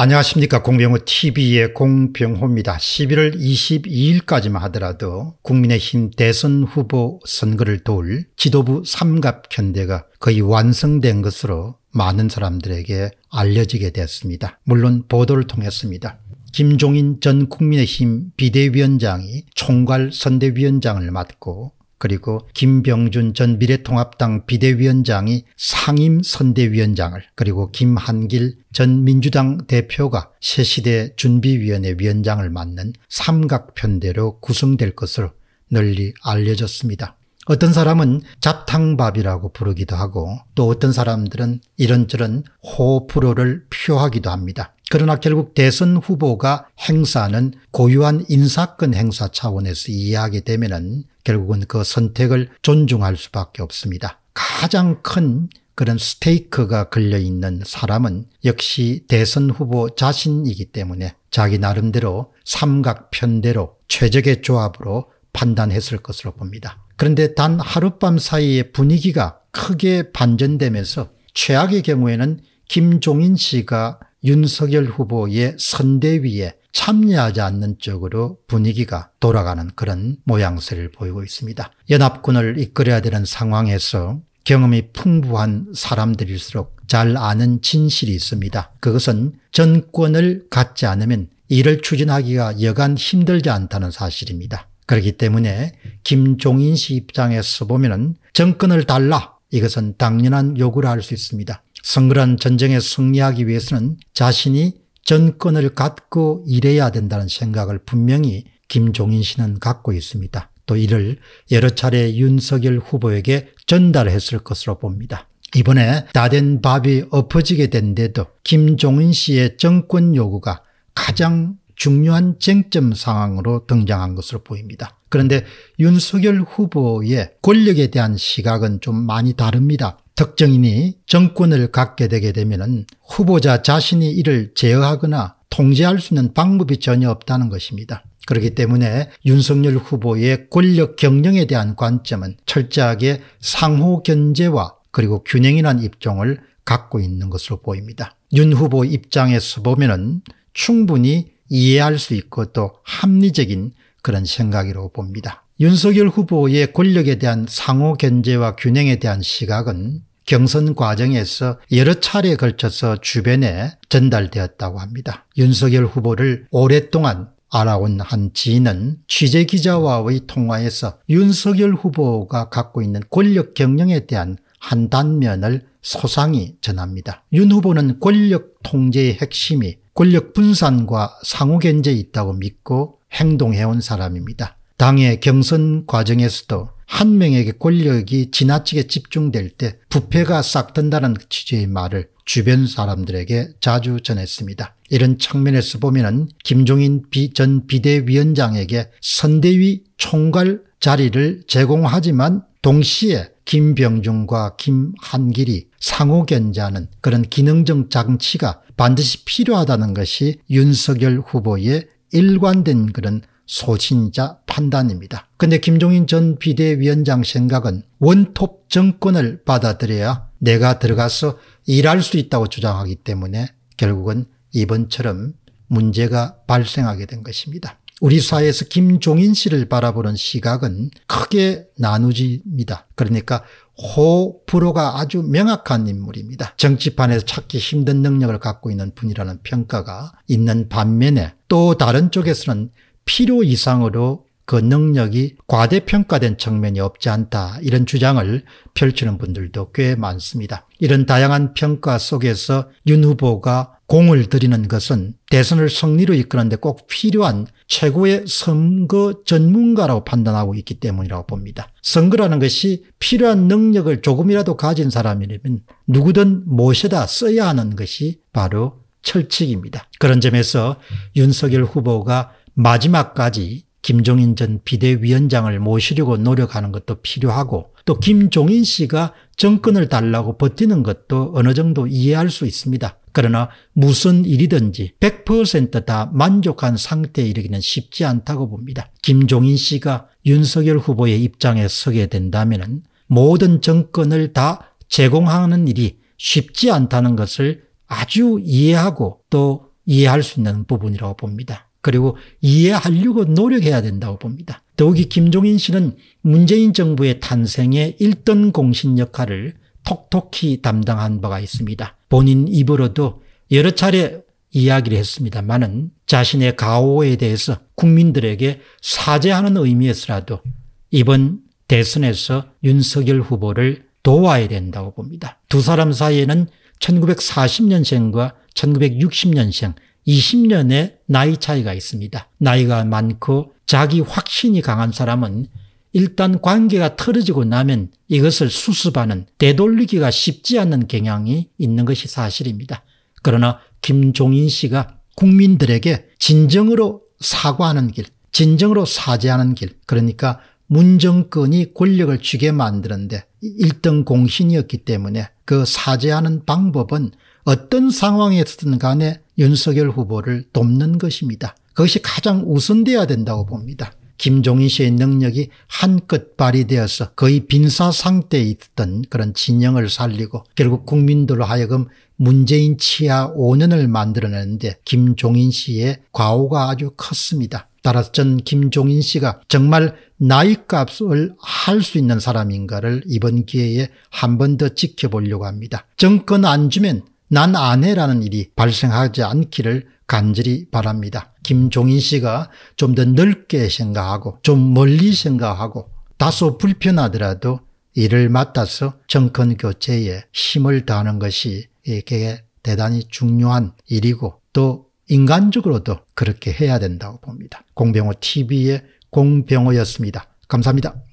안녕하십니까 공병호 tv의 공병호입니다. 11월 22일까지만 하더라도 국민의힘 대선 후보 선거를 도울 지도부 삼갑견대가 거의 완성된 것으로 많은 사람들에게 알려지게 됐습니다. 물론 보도를 통했습니다. 김종인 전 국민의힘 비대위원장이 총괄 선대위원장을 맡고 그리고 김병준 전 미래통합당 비대위원장이 상임선대위원장을 그리고 김한길 전 민주당 대표가 새시대 준비위원회 위원장을 맡는 삼각편대로 구성될 것으로 널리 알려졌습니다. 어떤 사람은 잡탕밥이라고 부르기도 하고 또 어떤 사람들은 이런저런 호불호를 표하기도 합니다. 그러나 결국 대선 후보가 행사는 고유한 인사권 행사 차원에서 이야기 되면 결국은 그 선택을 존중할 수밖에 없습니다. 가장 큰 그런 스테이크가 걸려있는 사람은 역시 대선 후보 자신이기 때문에 자기 나름대로 삼각편대로 최적의 조합으로 판단했을 것으로 봅니다. 그런데 단 하룻밤 사이에 분위기가 크게 반전되면서 최악의 경우에는 김종인 씨가 윤석열 후보의 선대위에 참여하지 않는 쪽으로 분위기가 돌아가는 그런 모양새를 보이고 있습니다. 연합군을 이끌어야 되는 상황에서 경험이 풍부한 사람들일수록 잘 아는 진실이 있습니다. 그것은 전권을 갖지 않으면 일을 추진하기가 여간 힘들지 않다는 사실입니다. 그렇기 때문에 김종인 씨 입장에서 보면 정권을 달라 이것은 당연한 요구를 할수 있습니다. 성그란 전쟁에 승리하기 위해서는 자신이 전권을 갖고 일해야 된다는 생각을 분명히 김종인 씨는 갖고 있습니다. 또 이를 여러 차례 윤석열 후보에게 전달했을 것으로 봅니다. 이번에 다 된 밥이 엎어지게 된 데도 김종인 씨의 정권 요구가 가장 중요한 쟁점 상황으로 등장한 것으로 보입니다. 그런데 윤석열 후보의 권력에 대한 시각은 좀 많이 다릅니다. 특정인이 정권을 갖게 되게 되면 후보자 자신이 이를 제어하거나 통제할 수 있는 방법이 전혀 없다는 것입니다. 그렇기 때문에 윤석열 후보의 권력 경영에 대한 관점은 철저하게 상호 견제와 그리고 균형이란 입종을 갖고 있는 것으로 보입니다. 윤 후보 입장에서 보면 충분히 이해할 수 있고 또 합리적인 그런 생각이라고 봅니다. 윤석열 후보의 권력에 대한 상호 견제와 균형에 대한 시각은 경선 과정에서 여러 차례에 걸쳐서 주변에 전달되었다고 합니다. 윤석열 후보를 오랫동안 알아온 한 지인은 취재 기자와의 통화에서 윤석열 후보가 갖고 있는 권력 경영에 대한 한 단면을 소상히 전합니다. 윤 후보는 권력 통제의 핵심이 권력 분산과 상호견제에 있다고 믿고 행동해온 사람입니다. 당의 경선 과정에서도 한 명에게 권력이 지나치게 집중될 때 부패가 싹 든다는 취지의 말을 주변 사람들에게 자주 전했습니다. 이런 측면에서 보면 김종인 전 비대위원장에게 선대위 총괄 자리를 제공하지만 동시에 김병준과 김한길이 상호 견제하는 그런 기능적 장치가 반드시 필요하다는 것이 윤석열 후보의 일관된 그런 소신이자 판단입니다. 근데 김종인 전 비대위원장 생각은 원톱 정권을 받아들여야 내가 들어가서 일할 수 있다고 주장하기 때문에 결국은 이번처럼 문제가 발생하게 된 것입니다. 우리 사회에서 김종인 씨를 바라보는 시각은 크게 나누집니다. 그러니까 호불호가 아주 명확한 인물입니다. 정치판에서 찾기 힘든 능력을 갖고 있는 분이라는 평가가 있는 반면에 또 다른 쪽에서는 필요 이상으로 그 능력이 과대평가된 측면이 없지 않다 이런 주장을 펼치는 분들도 꽤 많습니다. 이런 다양한 평가 속에서 윤 후보가 공을 들이는 것은 대선을 승리로 이끄는데 꼭 필요한 최고의 선거 전문가라고 판단하고 있기 때문이라고 봅니다. 선거라는 것이 필요한 능력을 조금이라도 가진 사람이라면 누구든 모셔다 써야 하는 것이 바로 철칙입니다. 그런 점에서 윤석열 후보가 마지막까지 김종인 전 비대위원장을 모시려고 노력하는 것도 필요하고 또 김종인 씨가 정권을 달라고 버티는 것도 어느 정도 이해할 수 있습니다. 그러나 무슨 일이든지 100%다 만족한 상태에 이르기는 쉽지 않다고 봅니다. 김종인 씨가 윤석열 후보의 입장에 서게 된다면 모든 정권을 다 제공하는 일이 쉽지 않다는 것을 아주 이해하고 또 이해할 수 있는 부분이라고 봅니다. 그리고 이해하려고 노력해야 된다고 봅니다. 더욱이 김종인 씨는 문재인 정부의 탄생에 1등 공신 역할을 톡톡히 담당한 바가 있습니다. 본인 입으로도 여러 차례 이야기를 했습니다만은 자신의 가오에 대해서 국민들에게 사죄하는 의미에서라도 이번 대선에서 윤석열 후보를 도와야 된다고 봅니다. 두 사람 사이에는 1940년생과 1960년생 20년의 나이 차이가 있습니다. 나이가 많고 자기 확신이 강한 사람은 일단 관계가 틀어지고 나면 이것을 수습하는 되돌리기가 쉽지 않은 경향이 있는 것이 사실입니다. 그러나 김종인 씨가 국민들에게 진정으로 사과하는 길, 진정으로 사죄하는 길, 그러니까 문정권이 권력을 쥐게 만드는데 1등 공신이었기 때문에 그 사죄하는 방법은 어떤 상황에서든 간에 윤석열 후보를 돕는 것입니다. 그것이 가장 우선돼야 된다고 봅니다. 김종인 씨의 능력이 한껏 발휘되어서 거의 빈사 상태에 있던 그런 진영을 살리고 결국 국민들로 하여금 문재인 치하 5년을 만들어내는데 김종인 씨의 과오가 아주 컸습니다. 따라서 전 김종인 씨가 정말 나이값을 할 수 있는 사람인가를 이번 기회에 한 번 더 지켜보려고 합니다. 정권 안 주면 난 아내라는 일이 발생하지 않기를 간절히 바랍니다. 김종인 씨가 좀 더 넓게 생각하고 좀 멀리 생각하고 다소 불편하더라도 이를 맡아서 정권 교체에 힘을 다하는 것이 이게 대단히 중요한 일이고 또 인간적으로도 그렇게 해야 된다고 봅니다. 공병호 TV의 공병호였습니다. 감사합니다.